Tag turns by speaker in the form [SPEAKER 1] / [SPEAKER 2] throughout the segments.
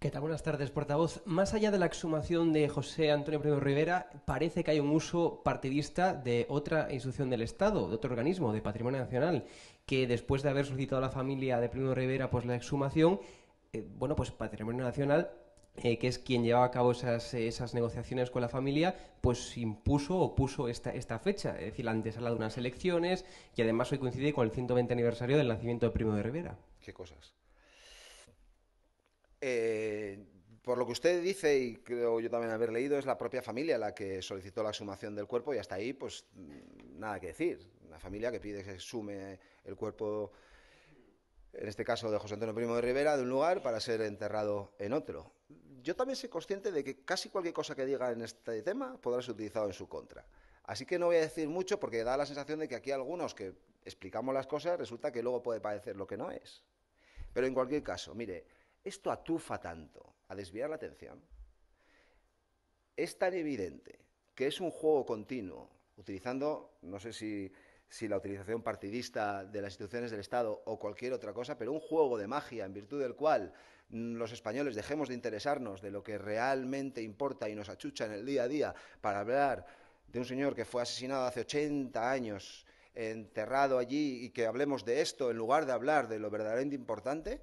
[SPEAKER 1] ¿Qué tal? Buenas tardes, portavoz. Más allá de la exhumación de José Antonio Primo Rivera, parece que hay un uso partidista de otra institución del Estado, de otro organismo, de Patrimonio Nacional, que después de haber solicitado a la familia de Primo Rivera pues, la exhumación, eh, bueno, pues Patrimonio Nacional eh, que es quien llevaba a cabo esas, negociaciones con la familia, pues impuso o puso esta, esta fecha, es decir, la antesala de unas elecciones, y además hoy coincide con el 120 aniversario del nacimiento de Primo de Rivera.
[SPEAKER 2] ¿Qué cosas?
[SPEAKER 3] Eh, por lo que usted dice, y creo yo también haber leído, es la propia familia la que solicitó la exhumación del cuerpo y hasta ahí, pues mm, nada que decir. Una familia que pide que se el cuerpo, en este caso de José Antonio Primo de Rivera, de un lugar para ser enterrado en otro. Yo también soy consciente de que casi cualquier cosa que diga en este tema podrá ser utilizado en su contra. Así que no voy a decir mucho porque da la sensación de que aquí algunos que explicamos las cosas resulta que luego puede parecer lo que no es. Pero en cualquier caso, mire, esto atufa tanto a desviar la atención. Es tan evidente que es un juego continuo, utilizando, no sé si, la utilización partidista de las instituciones del Estado o cualquier otra cosa, pero un juego de magia en virtud del cual los españoles dejemos de interesarnos de lo que realmente importa y nos achucha en el día a día para hablar de un señor que fue asesinado hace 80 años, enterrado allí, y que hablemos de esto en lugar de hablar de lo verdaderamente importante,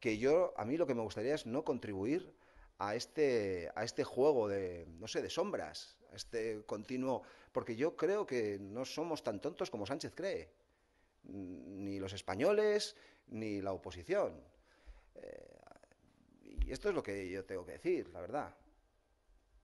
[SPEAKER 3] que yo, a mí lo que me gustaría es no contribuir a este, a este juego de, no sé, de sombras, a este continuo, porque yo creo que no somos tan tontos como Sánchez cree, mm, ni los españoles, ni la oposición. Eh, y esto es lo que yo tengo que decir, la verdad.